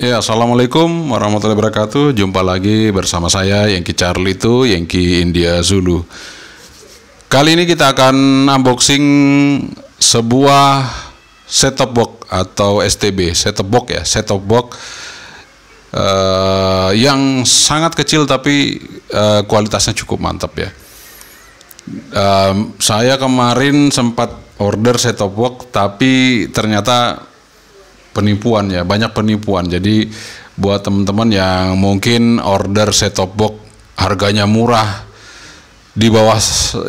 Ya, Assalamualaikum warahmatullahi wabarakatuh. Jumpa lagi bersama saya, Yengki Charlie itu, Yengki India Zulu. Kali ini kita akan unboxing sebuah set-top box atau STB, set-top box ya, set-top box uh, yang sangat kecil tapi uh, kualitasnya cukup mantap ya. Uh, saya kemarin sempat order set-top box tapi ternyata penipuan ya banyak penipuan jadi buat teman-teman yang mungkin order set top box harganya murah di bawah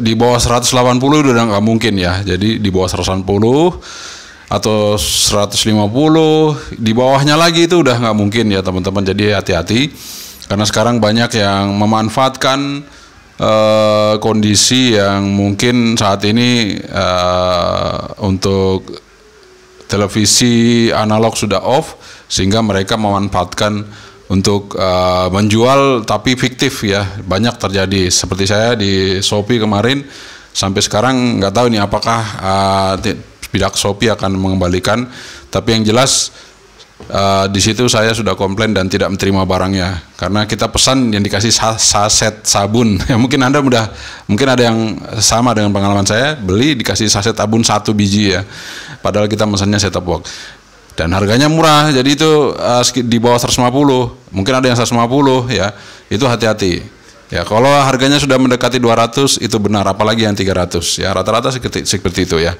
di bawah 180 udah nggak mungkin ya jadi di bawah 180 atau 150 di bawahnya lagi itu udah nggak mungkin ya teman-teman jadi hati-hati karena sekarang banyak yang memanfaatkan uh, kondisi yang mungkin saat ini uh, untuk televisi analog sudah off sehingga mereka memanfaatkan untuk uh, menjual tapi fiktif ya banyak terjadi seperti saya di Shopee kemarin sampai sekarang nggak tahu nih apakah uh, pihak Shopee akan mengembalikan tapi yang jelas uh, di situ saya sudah komplain dan tidak menerima barangnya karena kita pesan yang dikasih saset sabun ya mungkin anda mudah mungkin ada yang sama dengan pengalaman saya beli dikasih saset sabun satu biji ya padahal kita pesannya set up box dan harganya murah jadi itu uh, di bawah 150 mungkin ada yang 150 ya itu hati-hati Ya, kalau harganya sudah mendekati 200 itu benar, apalagi yang 300 ya. Rata-rata seperti seperti itu ya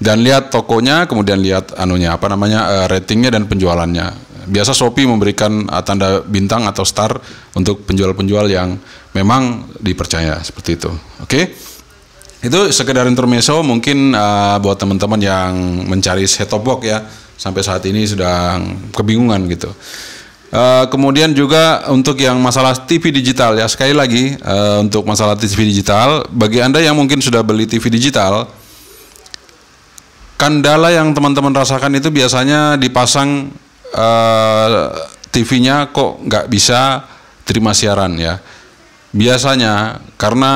dan lihat tokonya kemudian lihat anunya apa namanya eh, ratingnya dan penjualannya biasa Shopee memberikan eh, tanda bintang atau star untuk penjual-penjual yang memang dipercaya seperti itu oke okay? itu sekedar intermezzo mungkin uh, buat teman-teman yang mencari set top box ya sampai saat ini sedang kebingungan gitu uh, kemudian juga untuk yang masalah TV digital ya sekali lagi uh, untuk masalah TV digital bagi anda yang mungkin sudah beli TV digital Kendala yang teman-teman rasakan itu biasanya dipasang eh, TV-nya kok nggak bisa terima siaran ya. Biasanya karena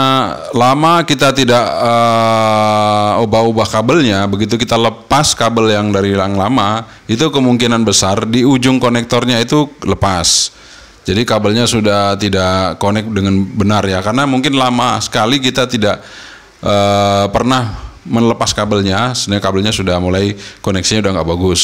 lama kita tidak eh, ubah-ubah kabelnya, begitu kita lepas kabel yang dari yang lama, itu kemungkinan besar di ujung konektornya itu lepas. Jadi kabelnya sudah tidak connect dengan benar ya, karena mungkin lama sekali kita tidak uh, pernah melepas kabelnya, sebenarnya kabelnya sudah mulai koneksinya udah nggak bagus.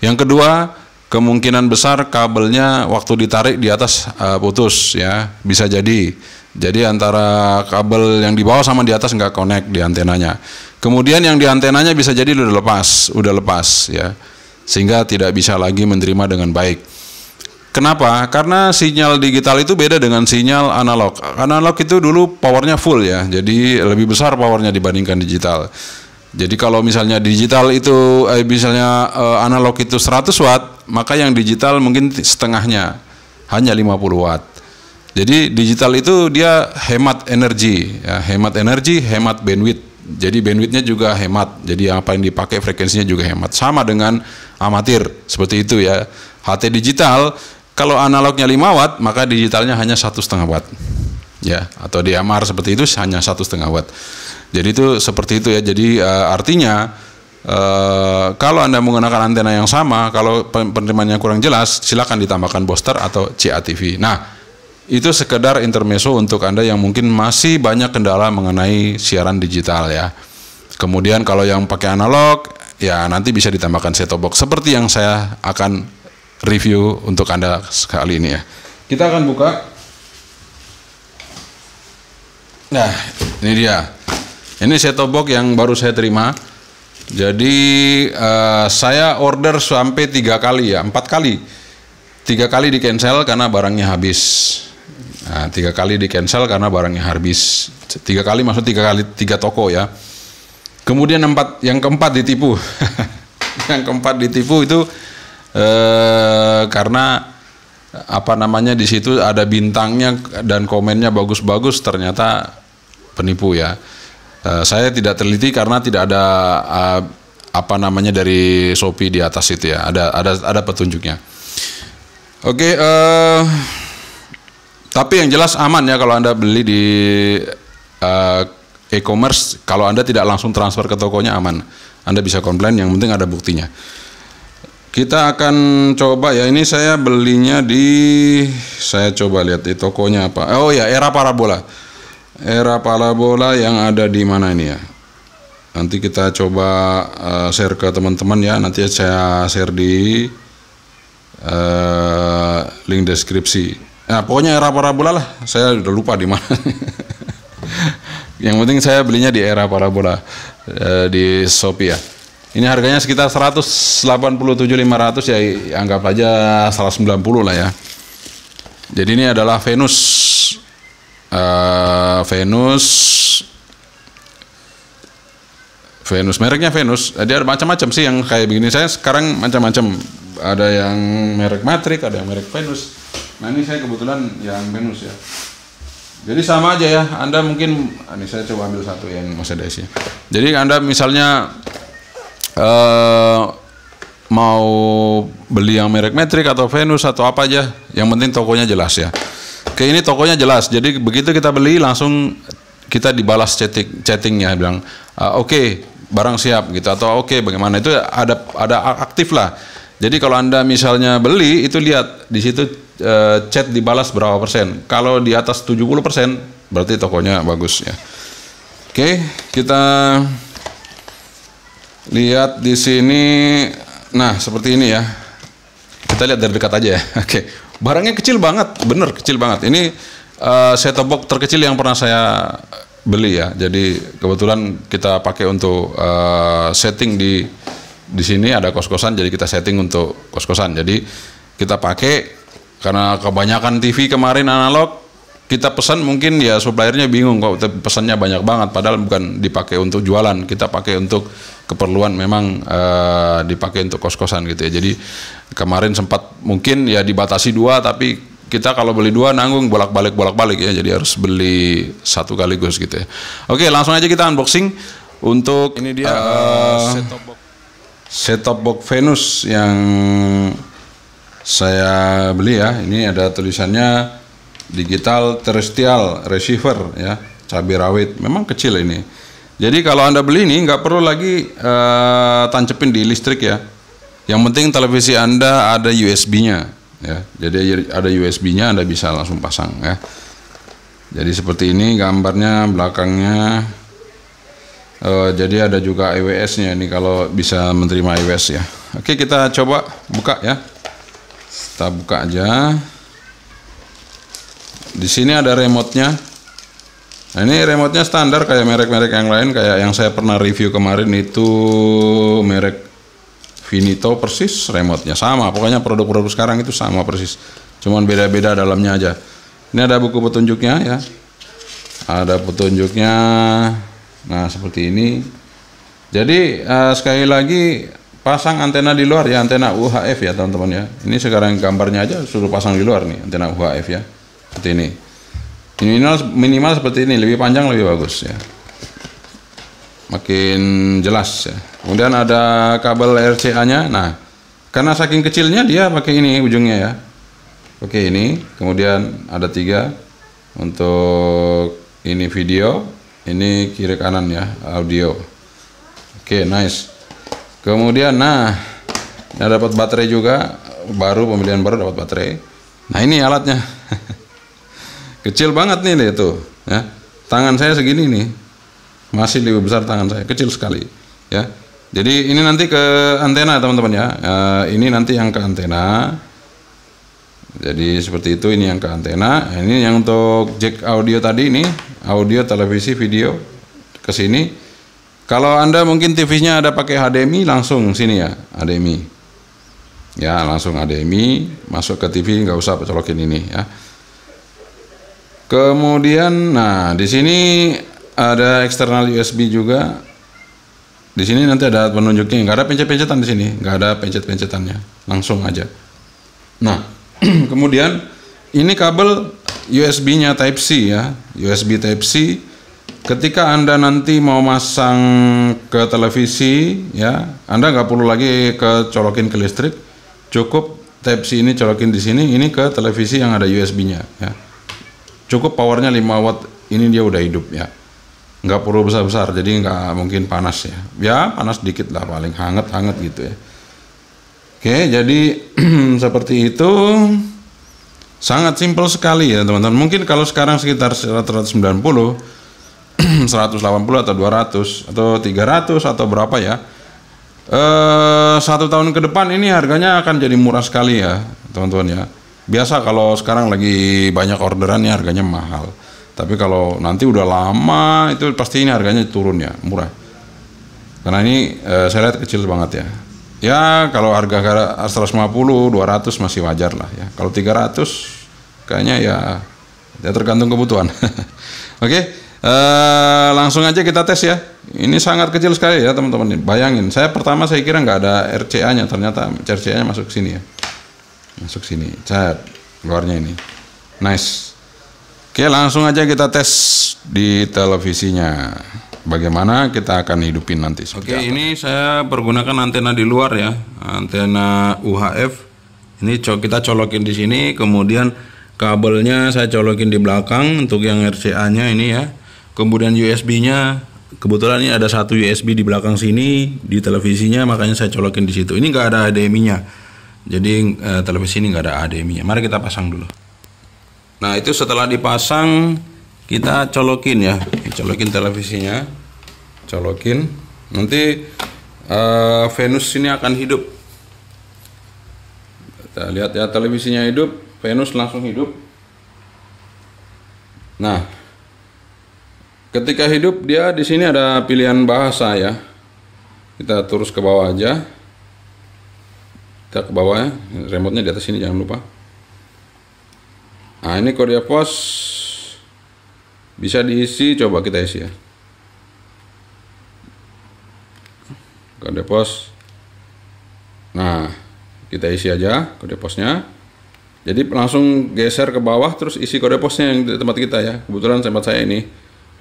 Yang kedua, kemungkinan besar kabelnya waktu ditarik di atas uh, putus ya, bisa jadi. Jadi antara kabel yang di bawah sama di atas nggak connect di antenanya. Kemudian yang di antenanya bisa jadi udah lepas, udah lepas ya, sehingga tidak bisa lagi menerima dengan baik. Kenapa? Karena sinyal digital itu beda dengan sinyal analog. Analog itu dulu powernya full ya, jadi lebih besar powernya dibandingkan digital. Jadi kalau misalnya digital itu, eh, misalnya eh, analog itu 100 watt, maka yang digital mungkin setengahnya, hanya 50 watt. Jadi digital itu dia hemat energi, ya, hemat energi, hemat bandwidth. Jadi bandwidthnya juga hemat. Jadi apa yang dipakai frekuensinya juga hemat. Sama dengan amatir seperti itu ya. HT digital kalau analognya 5 watt, maka digitalnya hanya satu setengah watt. Ya, atau di MR seperti itu hanya satu setengah watt. Jadi itu seperti itu ya. Jadi uh, artinya Uh, kalau Anda menggunakan antena yang sama, kalau penerimanya kurang jelas, silakan ditambahkan booster atau CATV. Nah, itu sekedar intermeso untuk Anda yang mungkin masih banyak kendala mengenai siaran digital ya. Kemudian kalau yang pakai analog, ya nanti bisa ditambahkan set-top box seperti yang saya akan review untuk Anda sekali ini ya. Kita akan buka. Nah, ini dia. Ini set box yang baru saya terima. Jadi uh, saya order sampai tiga kali ya, empat kali. Tiga kali di cancel karena barangnya habis. Nah, tiga kali di cancel karena barangnya habis. Tiga kali maksud tiga kali tiga toko ya. Kemudian empat yang keempat ditipu. yang keempat ditipu itu Eh, karena apa namanya di situ ada bintangnya dan komennya bagus-bagus ternyata penipu ya. E, saya tidak teliti karena tidak ada e, apa namanya dari Shopee di atas itu ya. Ada ada ada petunjuknya. Oke, eh, tapi yang jelas aman ya kalau Anda beli di e-commerce kalau Anda tidak langsung transfer ke tokonya aman. Anda bisa komplain yang penting ada buktinya. Kita akan coba ya. Ini saya belinya di saya coba lihat di tokonya apa. Oh ya, era parabola. Era parabola yang ada di mana ini ya? Nanti kita coba uh, share ke teman-teman ya. Nanti saya share di uh, link deskripsi. Nah, pokoknya era parabola lah. Saya udah lupa di mana. yang penting saya belinya di era parabola uh, di Shopee ya. Ini harganya sekitar 187.500 ya anggap aja 190 lah ya. Jadi ini adalah Venus uh, Venus Venus mereknya Venus. Jadi ada macam-macam sih yang kayak begini. Saya sekarang macam-macam. Ada yang merek Matrix, ada yang merek Venus. Nah ini saya kebetulan yang Venus ya. Jadi sama aja ya. Anda mungkin ini ah, saya coba ambil satu yang Mercedes ya. Jadi Anda misalnya uh, mau beli yang merek metrik atau Venus atau apa aja, yang penting tokonya jelas ya. Oke ini tokonya jelas, jadi begitu kita beli langsung kita dibalas chatting chattingnya bilang uh, oke okay, barang siap gitu atau oke okay, bagaimana itu ada ada aktif lah. Jadi kalau anda misalnya beli itu lihat di situ uh, chat dibalas berapa persen. Kalau di atas 70 persen berarti tokonya bagus ya. Oke okay, kita Lihat di sini, nah seperti ini ya. Kita lihat dari dekat aja ya. Oke, barangnya kecil banget, bener kecil banget. Ini uh, eh, set box terkecil yang pernah saya beli ya. Jadi kebetulan kita pakai untuk uh, setting di di sini ada kos-kosan, jadi kita setting untuk kos-kosan. Jadi kita pakai karena kebanyakan TV kemarin analog kita pesan mungkin ya suppliernya bingung kok pesannya banyak banget padahal bukan dipakai untuk jualan kita pakai untuk keperluan memang uh, dipakai untuk kos-kosan gitu ya. Jadi kemarin sempat mungkin ya dibatasi dua tapi kita kalau beli dua nanggung bolak-balik bolak-balik ya jadi harus beli satu kaligus gitu ya oke langsung aja kita unboxing untuk ini dia uh, set-top box set-top box Venus yang saya beli ya ini ada tulisannya digital terrestrial receiver ya cabai rawit memang kecil ini jadi kalau Anda beli ini nggak perlu lagi uh, tancepin di listrik ya. Yang penting televisi Anda ada USB-nya ya. Jadi ada USB-nya Anda bisa langsung pasang ya. Jadi seperti ini gambarnya belakangnya. Uh, jadi ada juga EWS-nya ini kalau bisa menerima EWS ya. Oke, kita coba buka ya. Kita buka aja. Di sini ada remote-nya. Nah, ini remote-nya standar kayak merek-merek yang lain kayak yang saya pernah review kemarin itu merek Finito persis remote-nya sama. Pokoknya produk-produk sekarang itu sama persis. Cuman beda-beda dalamnya aja. Ini ada buku petunjuknya ya. Ada petunjuknya. Nah, seperti ini. Jadi eh, sekali lagi pasang antena di luar ya, antena UHF ya teman-teman ya. Ini sekarang gambarnya aja suruh pasang di luar nih antena UHF ya. Seperti ini minimal minimal seperti ini lebih panjang lebih bagus ya makin jelas ya. kemudian ada kabel RCA nya nah karena saking kecilnya dia pakai ini ujungnya ya Oke ini kemudian ada tiga untuk ini video ini kiri kanan ya audio oke nice kemudian nah ini dapat baterai juga baru pembelian baru dapat baterai nah ini alatnya Kecil banget nih deh tuh, ya. Tangan saya segini nih. Masih lebih besar tangan saya, kecil sekali, ya. Jadi ini nanti ke antena teman-teman ya. E, ini nanti yang ke antena. Jadi seperti itu ini yang ke antena. Ini yang untuk jack audio tadi ini, audio televisi video ke sini. Kalau Anda mungkin TV-nya ada pakai HDMI langsung sini ya, HDMI. Ya, langsung HDMI masuk ke TV nggak usah colokin ini ya. Kemudian, nah di sini ada eksternal USB juga. Di sini nanti ada penunjuknya, nggak ada pencet-pencetan di sini, nggak ada pencet-pencetannya, langsung aja. Nah, kemudian ini kabel USB-nya Type C ya, USB Type C. Ketika anda nanti mau masang ke televisi, ya, anda nggak perlu lagi ke colokin ke listrik, cukup Type C ini colokin di sini, ini ke televisi yang ada USB-nya. Ya cukup powernya 5 watt ini dia udah hidup ya nggak perlu besar-besar jadi nggak mungkin panas ya ya panas dikit lah paling hangat-hangat gitu ya oke jadi seperti itu sangat simpel sekali ya teman-teman mungkin kalau sekarang sekitar 190 180 atau 200 atau 300 atau berapa ya eh satu tahun ke depan ini harganya akan jadi murah sekali ya teman-teman ya biasa kalau sekarang lagi banyak orderan ya harganya mahal. Tapi kalau nanti udah lama itu pasti ini harganya turun ya, murah. Karena ini e, saya lihat kecil banget ya. Ya kalau harga 150, 200 masih wajar lah ya. Kalau 300 kayaknya ya ya tergantung kebutuhan. Oke, e, langsung aja kita tes ya. Ini sangat kecil sekali ya teman-teman. Bayangin, saya pertama saya kira nggak ada RCA-nya, ternyata RCA-nya masuk ke sini ya masuk sini cat luarnya ini nice oke langsung aja kita tes di televisinya bagaimana kita akan hidupin nanti oke apa. ini saya pergunakan antena di luar ya antena UHF ini kita colokin di sini kemudian kabelnya saya colokin di belakang untuk yang RCA nya ini ya kemudian USB nya kebetulan ini ada satu USB di belakang sini di televisinya makanya saya colokin di situ ini nggak ada HDMI nya jadi e, televisi ini nggak ada HDMI mari kita pasang dulu nah itu setelah dipasang kita colokin ya colokin televisinya colokin nanti e, Venus ini akan hidup kita lihat ya televisinya hidup Venus langsung hidup nah ketika hidup dia di sini ada pilihan bahasa ya kita terus ke bawah aja kita ke bawah ya remote-nya di atas sini jangan lupa nah ini kode pos bisa diisi coba kita isi ya kode pos nah kita isi aja kode posnya jadi langsung geser ke bawah terus isi kode posnya yang di tempat kita ya kebetulan tempat saya ini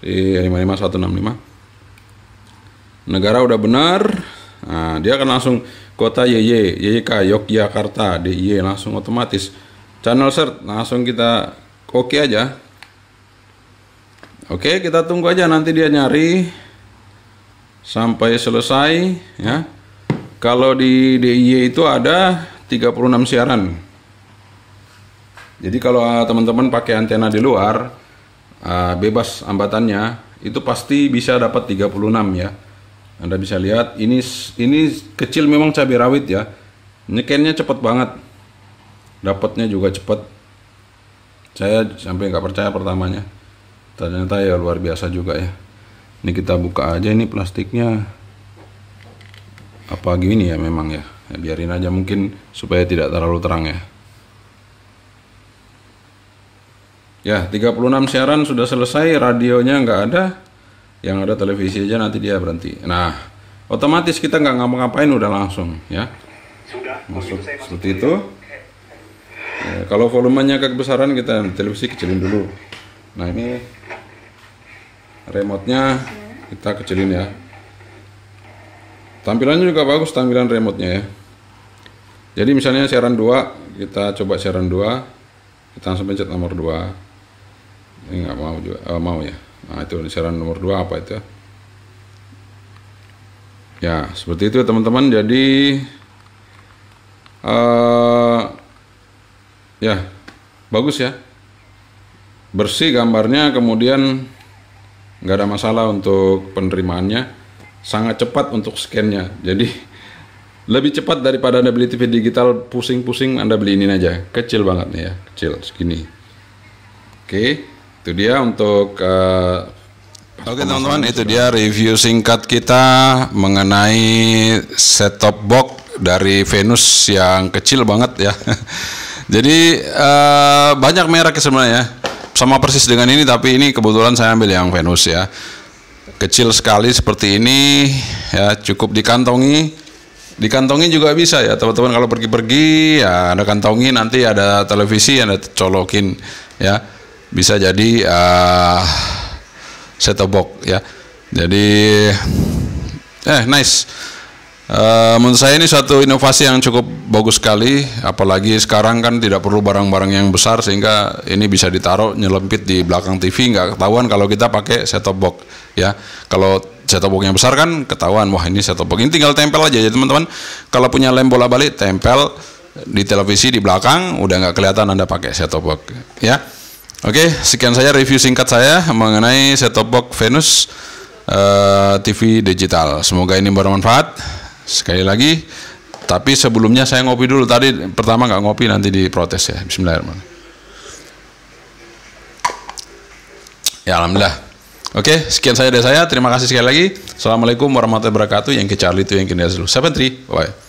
di 55165 negara udah benar Nah, dia akan langsung kota YY, YYK, Yogyakarta, DIY langsung otomatis. Channel search langsung kita oke okay aja. Oke, okay, kita tunggu aja nanti dia nyari sampai selesai ya. Kalau di DIY itu ada 36 siaran. Jadi kalau ah, teman-teman pakai antena di luar ah, bebas ambatannya, itu pasti bisa dapat 36 ya. Anda bisa lihat ini ini kecil memang cabai rawit ya. Nyekennya cepat banget. Dapatnya juga cepat. Saya sampai nggak percaya pertamanya. Ternyata ya luar biasa juga ya. Ini kita buka aja ini plastiknya apa gini ya memang ya. ya biarin aja mungkin supaya tidak terlalu terang ya. Ya, 36 siaran sudah selesai, radionya nggak ada, yang ada televisi aja nanti dia berhenti nah otomatis kita nggak ngapa-ngapain udah langsung ya Sudah, gitu masuk seperti itu ya. ya, kalau volumenya kebesaran kita televisi kecilin dulu nah ini remote-nya kita kecilin ya tampilannya juga bagus tampilan remote-nya ya jadi misalnya siaran 2 kita coba siaran 2 kita langsung pencet nomor 2 ini nggak mau juga oh, mau ya Nah itu saran nomor dua apa itu? Ya seperti itu teman-teman. Jadi uh, ya bagus ya bersih gambarnya kemudian nggak ada masalah untuk penerimaannya sangat cepat untuk scannya jadi lebih cepat daripada anda beli TV digital pusing-pusing anda beli ini aja kecil banget nih ya kecil segini oke okay itu dia untuk uh, Oke teman-teman itu dia review singkat kita mengenai set top box dari Venus yang kecil banget ya. Jadi uh, banyak merek ya sebenarnya sama persis dengan ini tapi ini kebetulan saya ambil yang Venus ya. Kecil sekali seperti ini ya cukup dikantongi dikantongi juga bisa ya teman-teman kalau pergi-pergi ya ada kantongi nanti ada televisi anda colokin ya bisa jadi uh, set top box ya. Jadi eh nice. Uh, menurut saya ini suatu inovasi yang cukup bagus sekali, apalagi sekarang kan tidak perlu barang-barang yang besar sehingga ini bisa ditaruh nyelempit di belakang TV nggak ketahuan kalau kita pakai set-top box ya. Kalau set-top boxnya besar kan ketahuan, wah ini set-top box. Ini tinggal tempel aja ya teman-teman. Kalau punya lem bola balik tempel di televisi di belakang udah nggak kelihatan Anda pakai set-top box ya. Oke, sekian saya review singkat saya mengenai set-top box Venus uh, eh, TV digital. Semoga ini bermanfaat. Sekali lagi, tapi sebelumnya saya ngopi dulu. Tadi pertama nggak ngopi, nanti diprotes ya. Bismillahirrahmanirrahim. Ya, alhamdulillah. Oke, sekian saja dari saya. Terima kasih sekali lagi. Assalamualaikum warahmatullahi wabarakatuh. Yang ke Charlie itu yang ke Nazrul. Seven three. Bye. -bye.